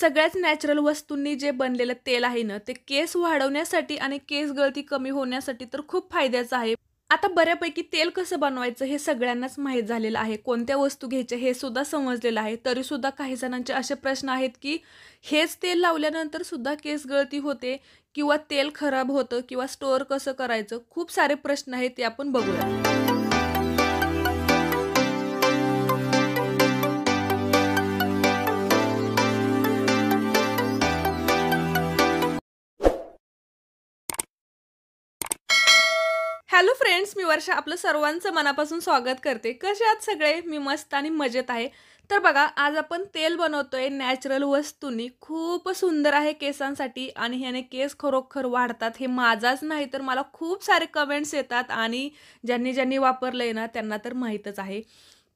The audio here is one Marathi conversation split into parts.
सगळ्याच नॅचरल वस्तूंनी जे बनलेलं तेल आहे ना ते केस वाढवण्यासाठी आणि केस गळती कमी होण्यासाठी तर खूप फायद्याचं आहे आता बऱ्यापैकी तेल कसं बनवायचं हे सगळ्यांनाच माहीत झालेलं आहे कोणत्या वस्तू घ्यायच्या हे सुद्धा समजलेलं आहे तरी सुद्धा काही जणांचे असे प्रश्न आहेत की हेच तेल लावल्यानंतर सुद्धा केस गळती होते किंवा तेल खराब होतं किंवा स्टोअर कसं करायचं खूप सारे प्रश्न आहेत ते आपण बघूया हॅलो फ्रेंड्स मी वर्षा आपलं सर्वांचं मनापासून स्वागत करते कसे आहात सगळे मी मस्त आणि मजेत आहे तर बघा आज आपण तेल बनवतोय नॅचरल वस्तूंनी खूप सुंदर आहे केसांसाठी आणि ह्याने केस खरोखर वाढतात हे माझाच नाही तर मला खूप सारे कमेंट्स येतात आणि ज्यांनी ज्यांनी वापरलं आहे ना त्यांना तर माहीतच आहे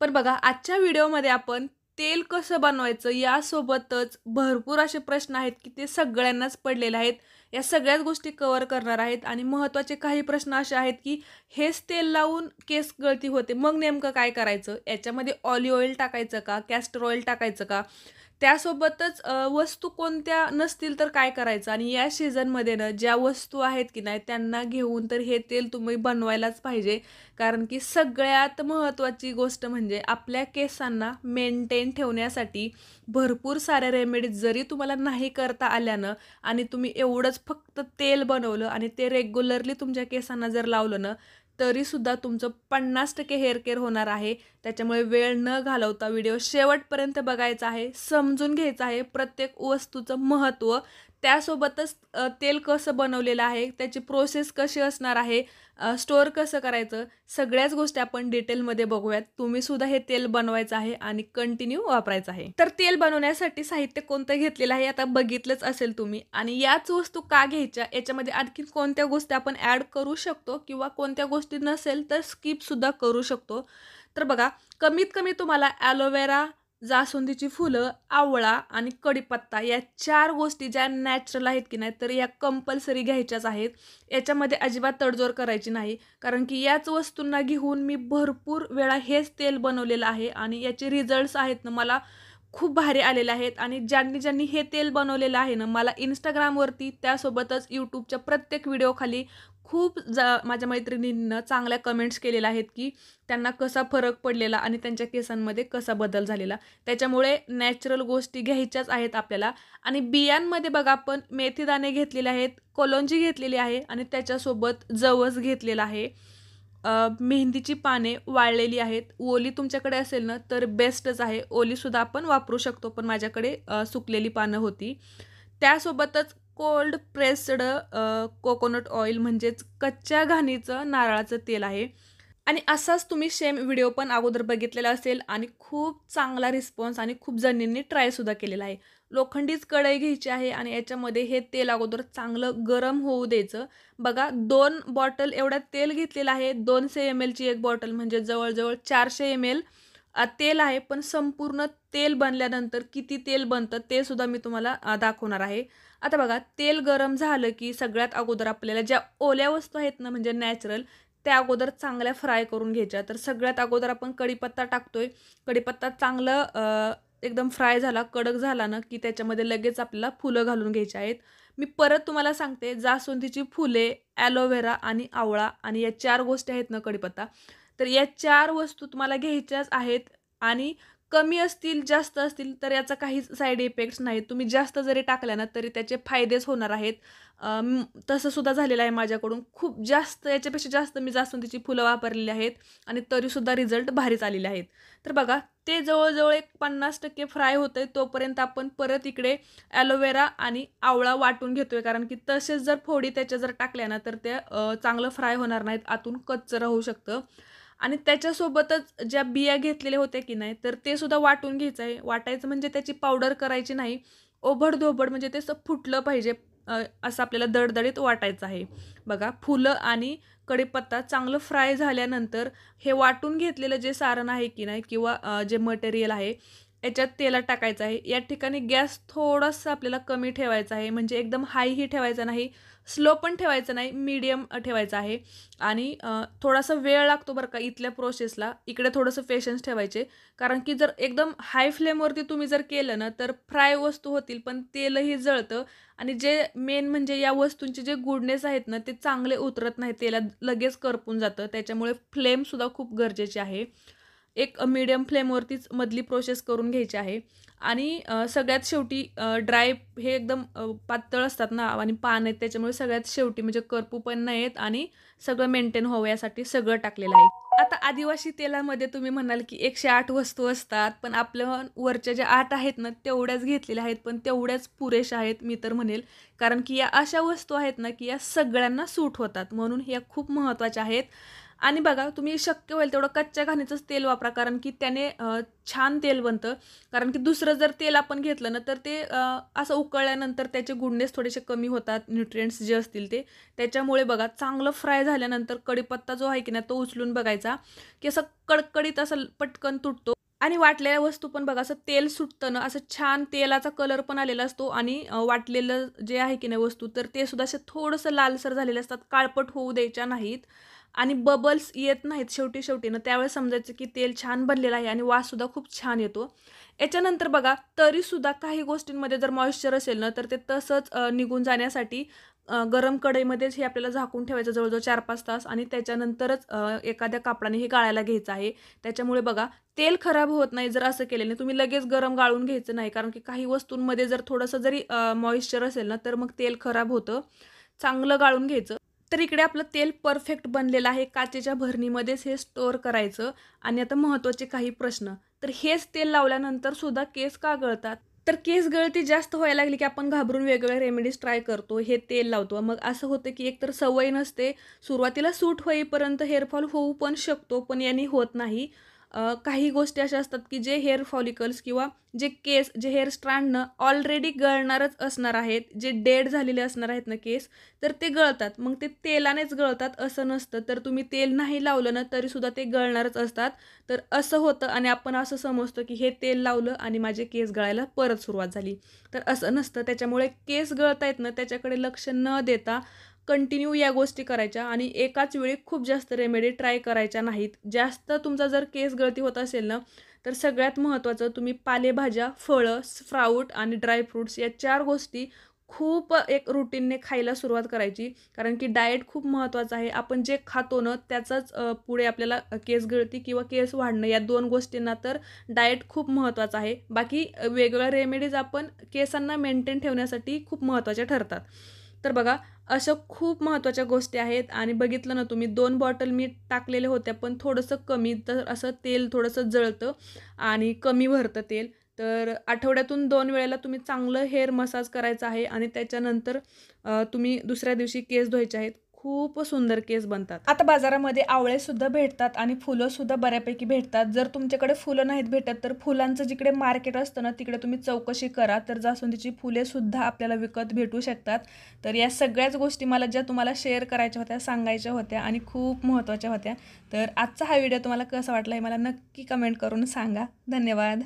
पण बघा आजच्या व्हिडिओमध्ये आपण तेल कसं बनवायचं यासोबतच भरपूर असे प्रश्न आहेत की ते सगळ्यांनाच पडलेले आहेत या सगळ्याच गोष्टी कवर करणार आहेत आणि महत्वाचे काही प्रश्न असे आहेत की हेच तेल लावून केस गळती होते मग नेमकं काय करायचं याच्यामध्ये ऑलिव्ह ऑइल टाकायचं का कॅस्टर ऑइल टाकायचं का त्यासोबतच वस्तू कोणत्या नसतील तर काय करायचं आणि या सीझनमध्ये ना ज्या वस्तू आहेत की नाही त्यांना घेऊन तर हे तेल तुम्ही बनवायलाच पाहिजे कारण की सगळ्यात महत्त्वाची गोष्ट म्हणजे आपल्या केसांना मेंटेन ठेवण्यासाठी भरपूर साऱ्या रेमेडीज जरी तुम्हाला नाही करता आल्यानं आणि तुम्ही एवढंच फक्त तेल बनवलं आणि ते रेग्युलरली तुमच्या केसांना जर लावलं ना तरी तरीसुद्धा तुमचं पन्नास टक्के हेअर केअर होणार आहे त्याच्यामुळे वेळ न घालवता व्हिडिओ शेवटपर्यंत बघायचा आहे समजून घ्यायचं आहे प्रत्येक वस्तूचं महत्त्व त्यासोबतच तेल कसं बनवलेलं आहे त्याची प्रोसेस कशी असणार आहे स्टोअर कसं करायचं सगळ्याच गोष्टी आपण डिटेलमध्ये बघूयात तुम्ही सुद्धा हे तेल बनवायचं आहे आणि कंटिन्यू वापरायचं आहे तर तेल बनवण्यासाठी साहित्य कोणतं घेतलेलं आहे आता बघितलंच असेल तुम्ही आणि याच वस्तू का घ्यायच्या याच्यामध्ये आणखी कोणत्या गोष्टी आपण ॲड करू शकतो किंवा कोणत्या गोष्टी नसेल तर स्किपसुद्धा करू शकतो तर बघा कमीत कमी तुम्हाला ॲलोवेरा जास्वंदीची फुलं आवळा आणि कडीपत्ता या चार गोष्टी ज्या नॅचरल आहेत की नाही तर या कंपल्सरी घ्यायच्याच आहेत याच्यामध्ये अजिबात तडजोड करायची नाही कारण की याच वस्तूंना घेऊन मी भरपूर वेळा हेच तेल बनवलेलं आहे आणि याचे रिझल्ट्स आहेत ना मला खूप भारी आलेले आहेत आणि ज्यांनी ज्यांनी हे तेल बनवलेलं आहे ना मला इंस्टाग्रामवरती त्यासोबतच यूट्यूबच्या प्रत्येक व्हिडिओखाली खूप जा माझ्या मैत्रिणींनं चांगल्या कमेंट्स केलेल्या आहेत की त्यांना कसा फरक पडलेला आणि त्यांच्या केसांमध्ये कसा बदल झालेला त्याच्यामुळे नॅचरल गोष्टी घ्यायच्याच आहेत आपल्याला आणि बियांमध्ये बघा आपण मेथीदाणे घेतलेले आहेत कोलोंजी घेतलेली आहे आणि त्याच्यासोबत जवस घेतलेला आहे मेहंदीची पाने वाळलेली आहेत ओली तुमच्याकडे असेल ना तर बेस्टच आहे ओलीसुद्धा आपण वापरू शकतो पण माझ्याकडे सुकलेली पानं होती त्यासोबतच कोल्ड प्रेस्ड कोकोनट ऑइल म्हणजेच कच्च्या घाणीचं नारळाचं तेल आहे आणि असाच तुम्ही सेम व्हिडिओ पण अगोदर बघितलेला असेल आणि खूप चांगला रिस्पॉन्स आणि खूप जणींनी ट्रायसुद्धा केलेला आहे लोखंडीच कढई घ्यायची आहे आणि याच्यामध्ये हे तेल अगोदर चांगलं गरम होऊ द्यायचं बघा दोन बॉटल एवढं तेल घेतलेलं आहे दोनशे एम एलची एक बॉटल म्हणजे जवळजवळ चारशे एम एल तेल आहे पण संपूर्ण तेल बनल्यानंतर किती तेल बनतं ते सुद्धा मी तुम्हाला दाखवणार आहे आता बघा तेल गरम झालं की सगळ्यात अगोदर आपल्याला ज्या ओल्या वस्तू आहेत ना म्हणजे नॅचरल त्या अगोदर चांगल्या फ्राय करून घ्यायच्या तर सगळ्यात अगोदर आपण कढीपत्ता टाकतोय कढीपत्ता चांगलं एकदम फ्राय झाला कडक झाला ना की त्याच्यामध्ये लगेच आपल्याला फुलं घालून घ्यायची आहेत मी परत तुम्हाला सांगते जास्वंदीची फुले ॲलोव्हेरा आणि आवळा आणि या चार गोष्टी आहेत ना कढीपत्ता तर या चार वस्तू तुम्हाला घ्यायच्याच आहेत आणि कमी असतील जास्त असतील तर याचा काहीच साईड इफेक्ट्स नाही तुम्ही जास्त जरी टाकल्या ना तरी त्याचे फायदेच होणार आहेत तसंसुद्धा झालेलं आहे माझ्याकडून खूप जास्त याच्यापेक्षा जास्त मी तिची फुलं वापरलेली आहेत आणि तरीसुद्धा रिझल्ट भारीच आलेले आहेत तर बघा ते जवळजवळ एक पन्नास टक्के फ्राय होते आहे तोपर्यंत आपण परत इकडे ॲलोवेरा आणि आवळा वाटून घेतोय कारण की तसेच जर फोडी त्याच्या जर टाकल्या ना तर ते चांगलं फ्राय होणार नाहीत आतून कच्चं राहू शकतं आणि त्याच्यासोबतच ज्या बिया घेतलेल्या होत्या की नाही तर ते सुद्धा वाटून घ्यायचं आहे वाटायचं म्हणजे त्याची पावडर करायची नाही ओबडधोबड म्हणजे ते फुटलं पाहिजे असं आपल्याला दडदडीत वाटायचं आहे बघा फुलं आणि कडीपत्ता चांगलं फ्राय झाल्यानंतर हे वाटून घेतलेलं जे सारण आहे की नाही किंवा जे मटेरियल आहे याच्यात तेलात टाकायचं आहे या ठिकाणी गॅस थोडासा आपल्याला कमी ठेवायचा आहे म्हणजे एकदम हायही ठेवायचा नाही स्लो पण ठेवायचं नाही मीडियम ठेवायचं आहे आणि थोडासा वेळ लागतो बरं का इथल्या प्रोसेसला इकडे थोडंसं पेशन्स ठेवायचे कारण की जर एकदम हाय फ्लेमवरती तुम्ही जर केलं ना तर फ्राय वस्तू होतील पण तेलही जळतं आणि जे मेन म्हणजे या वस्तूंचे जे गुडनेस आहेत ना ते चांगले उतरत नाही तेला लगेच करपून जातं त्याच्यामुळे फ्लेमसुद्धा खूप गरजेचे आहे एक मिडियम फ्लेमवरतीच मधली प्रोसेस करून घ्यायची आहे आणि सगळ्यात शेवटी ड्राय हे एकदम पातळ असतात ना आणि पान आहेत त्याच्यामुळे सगळ्यात शेवटी म्हणजे करपू पण नाही आहेत आणि सगळं मेंटेन व्हावं यासाठी सगळं टाकलेलं आहे आता आदिवासी तेलामध्ये तुम्ही म्हणाल की एकशे आठ वस्तू असतात पण आपल्या वरच्या ज्या आठ आहेत ना तेवढ्याच घेतलेल्या आहेत पण तेवढ्याच पुरेशा आहेत मी तर म्हणेल कारण की या अशा वस्तू आहेत ना की या सगळ्यांना सूट होतात म्हणून या खूप महत्त्वाच्या आहेत आणि बघा तुम्ही शक्य होईल तेवढं कच्च्या घाणीचंच तेल वापरा कारण की त्याने छान तेल बनतं कारण की दुसरं जर तेल आपण घेतलं ना तर ते असं उकळल्यानंतर त्याचे गुडनेस थोडेसे कमी होतात न्यूट्रिएंट्स जे असतील ते त्याच्यामुळे बघा चांगलं फ्राय झाल्यानंतर कडीपत्ता जो आहे की ना तो उचलून बघायचा की असं कडकडीत असं पटकन तुटतो आणि वाटलेल्या वस्तू पण बघा असं तेल सुटतं ना असं छान तेलाचा कलर पण आलेला असतो आणि वाटलेलं जे आहे की नाही वस्तू तर ते सुद्धा असे थोडंसं लालसर झालेले असतात काळपट होऊ द्यायच्या नाहीत आणि बबल्स येत नाहीत शेवटी शेवटी ना त्यावेळेस समजायचं की तेल छान बनलेलं आहे आणि वाससुद्धा खूप छान येतो याच्यानंतर बघा तरीसुद्धा काही गोष्टींमध्ये जर मॉइश्चर असेल ना तर ते तसंच निघून जाण्यासाठी गरम कढईमध्येच हे आपल्याला झाकून ठेवायचं जवळजवळ चार पाच तास आणि त्याच्यानंतरच एखाद्या कापडाने हे गाळायला घ्यायचं आहे त्याच्यामुळे बघा तेल खराब होत नाही जर असं केलेलं तुम्ही लगेच गरम गाळून घ्यायचं नाही कारण की काही वस्तूंमध्ये जर थोडंसं जरी मॉइश्चर असेल ना तर मग तेल खराब होतं चांगलं गाळून घ्यायचं तर इकडे आपलं तेल परफेक्ट बनलेलं आहे काचेच्या भरणीमध्येच हे स्टोअर करायचं आणि आता महत्त्वाचे काही प्रश्न तर हेच तेल लावल्यानंतर सुद्धा केस का गळतात तर केस गळती जास्त व्हायला लागली की आपण घाबरून वेगवेगळ्या रेमेडीज ट्राय करतो हे तेल लावतो मग असं होतं की एकतर सवय नसते सुरुवातीला सूट होईपर्यंत हेअरफॉल होऊ पण शकतो पण यांनी होत नाही काही गोष्टी अशा असतात की जे हेअर फॉलिकल्स किंवा जे केस जे हेअर स्ट्रँडनं ऑलरेडी गळणारच असणार आहेत जे डेड झालेले असणार आहेत ना केस तर ते गळतात मग ते तेलानेच गळतात असं नसतं तर तुम्ही तेल नाही लावलं ना तरीसुद्धा ते गळणारच असतात तर असं होतं आणि आपण असं समजतो की हे तेल लावलं आणि माझे केस गळायला परत सुरुवात झाली तर असं नसतं त्याच्यामुळे केस गळतायत ना त्याच्याकडे लक्ष न देता कंटिन्यू या गोष्टी करायच्या आणि एकाच वेळी खूप जास्त रेमेडी ट्राय करायच्या नाहीत जास्त तुमचा जर केस गळती होत असेल ना तर सगळ्यात महत्त्वाचं तुम्ही पालेभाज्या फळं स्प्राऊट आणि ड्रायफ्रूट्स या चार गोष्टी खूप एक रुटीनने खायला सुरुवात करायची कारण की डाएट खूप महत्त्वाचं आहे आपण जे खातो ना त्याचाच पुढे आपल्याला केस गळती किंवा केस वाढणं या दोन गोष्टींना तर डाएट खूप महत्त्वाचं आहे बाकी वेगवेगळ्या रेमेडीज आपण केसांना मेंटेन ठेवण्यासाठी खूप महत्त्वाच्या ठरतात तर बघा अशा खूप महत्त्वाच्या गोष्टी आहेत आणि बघितलं ना तुम्ही दोन बॉटल मी टाकलेले होत्या पण थोडंसं कमी तर असं तेल थोडंसं जळतं आणि कमी भरतं तेल तर आठवड्यातून दोन वेळेला तुम्ही चांगलं हेअर मसाज करायचं आहे आणि त्याच्यानंतर तुम्ही दुसऱ्या दिवशी केस धुवायचे आहेत खूप सुंदर केस बनतात आता बाजारामध्ये आवळे सुद्धा भेटतात आणि फुलं सुद्धा बऱ्यापैकी भेटतात जर तुमच्याकडे फुलं नाहीत भेटत तर फुलांचं जिकडे मार्केट असतं ना तिकडे तुम्ही चौकशी करा तर जास्वंदीची फुले सुद्धा आपल्याला विकत भेटू शकतात तर या सगळ्याच गोष्टी मला ज्या तुम्हाला शेअर करायच्या होत्या सांगायच्या होत्या आणि खूप महत्त्वाच्या होत्या तर आजचा हा व्हिडिओ तुम्हाला कसा वाटला हे मला नक्की कमेंट करून सांगा धन्यवाद